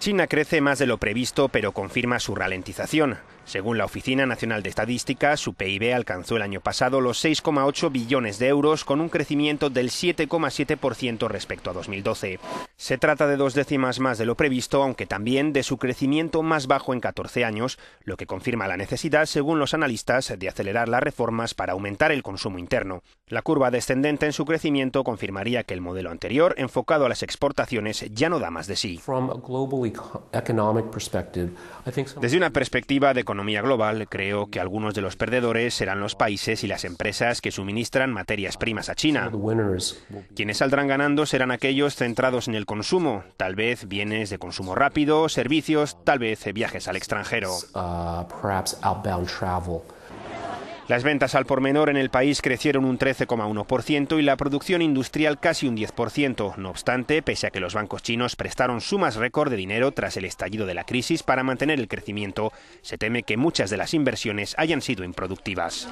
China crece más de lo previsto, pero confirma su ralentización. Según la Oficina Nacional de Estadística, su PIB alcanzó el año pasado los 6,8 billones de euros, con un crecimiento del 7,7% respecto a 2012. Se trata de dos décimas más de lo previsto, aunque también de su crecimiento más bajo en 14 años, lo que confirma la necesidad, según los analistas, de acelerar las reformas para aumentar el consumo interno. La curva descendente en su crecimiento confirmaría que el modelo anterior, enfocado a las exportaciones, ya no da más de sí. Desde una perspectiva de economía global, creo que algunos de los perdedores serán los países y las empresas que suministran materias primas a China. Quienes saldrán ganando serán aquellos centrados en el consumo, tal vez bienes de consumo rápido, servicios, tal vez viajes al extranjero. Uh, las ventas al por menor en el país crecieron un 13,1% y la producción industrial casi un 10%. No obstante, pese a que los bancos chinos prestaron sumas récord de dinero tras el estallido de la crisis para mantener el crecimiento, se teme que muchas de las inversiones hayan sido improductivas.